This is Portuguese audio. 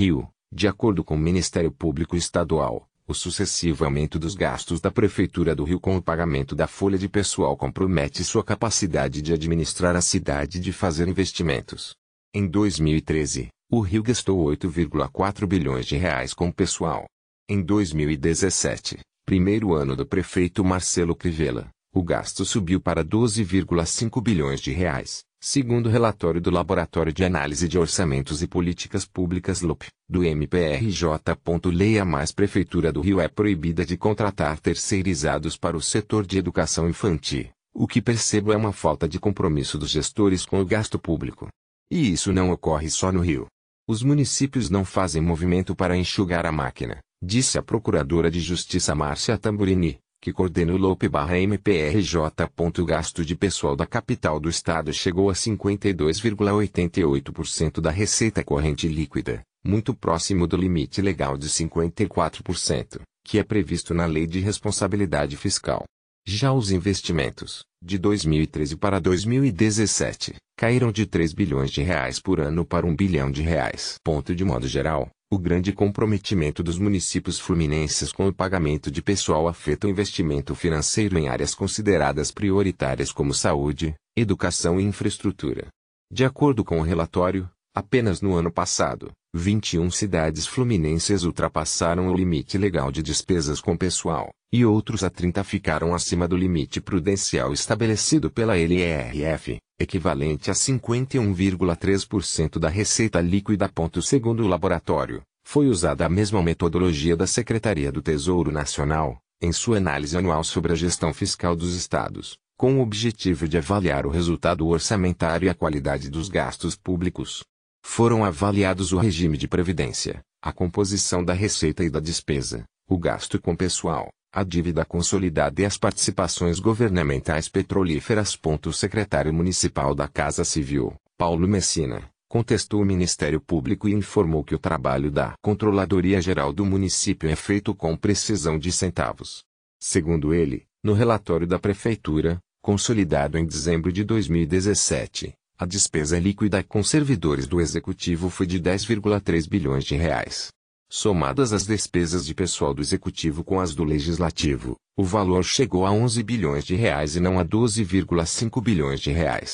Rio, de acordo com o Ministério Público Estadual, o sucessivo aumento dos gastos da Prefeitura do Rio com o pagamento da folha de pessoal compromete sua capacidade de administrar a cidade e de fazer investimentos. Em 2013, o Rio gastou 8,4 bilhões de reais com pessoal. Em 2017, primeiro ano do prefeito Marcelo Crivella, o gasto subiu para 12,5 bilhões de reais. Segundo o relatório do Laboratório de Análise de Orçamentos e Políticas Públicas LUP, do MPRJ. Leia mais Prefeitura do Rio é proibida de contratar terceirizados para o setor de educação infantil. O que percebo é uma falta de compromisso dos gestores com o gasto público. E isso não ocorre só no Rio. Os municípios não fazem movimento para enxugar a máquina, disse a Procuradora de Justiça Márcia Tamburini, que coordena o LOP barra MPRJ. O gasto de pessoal da capital do estado chegou a 52,88% da receita corrente líquida, muito próximo do limite legal de 54%, que é previsto na Lei de Responsabilidade Fiscal. Já os investimentos, de 2013 para 2017, caíram de 3 bilhões de reais por ano para 1 bilhão de reais. Ponto de modo geral, o grande comprometimento dos municípios fluminenses com o pagamento de pessoal afeta o investimento financeiro em áreas consideradas prioritárias como saúde, educação e infraestrutura. De acordo com o relatório, Apenas no ano passado, 21 cidades fluminenses ultrapassaram o limite legal de despesas com pessoal, e outros a 30 ficaram acima do limite prudencial estabelecido pela LERF, equivalente a 51,3% da receita líquida. Segundo o laboratório, foi usada a mesma metodologia da Secretaria do Tesouro Nacional, em sua análise anual sobre a gestão fiscal dos estados, com o objetivo de avaliar o resultado orçamentário e a qualidade dos gastos públicos. Foram avaliados o regime de previdência, a composição da receita e da despesa, o gasto com pessoal, a dívida consolidada e as participações governamentais petrolíferas. O secretário municipal da Casa Civil, Paulo Messina, contestou o Ministério Público e informou que o trabalho da Controladoria Geral do município é feito com precisão de centavos. Segundo ele, no relatório da Prefeitura, consolidado em dezembro de 2017, a despesa líquida com servidores do executivo foi de 10,3 bilhões de reais. Somadas as despesas de pessoal do executivo com as do legislativo, o valor chegou a 11 bilhões de reais e não a 12,5 bilhões de reais.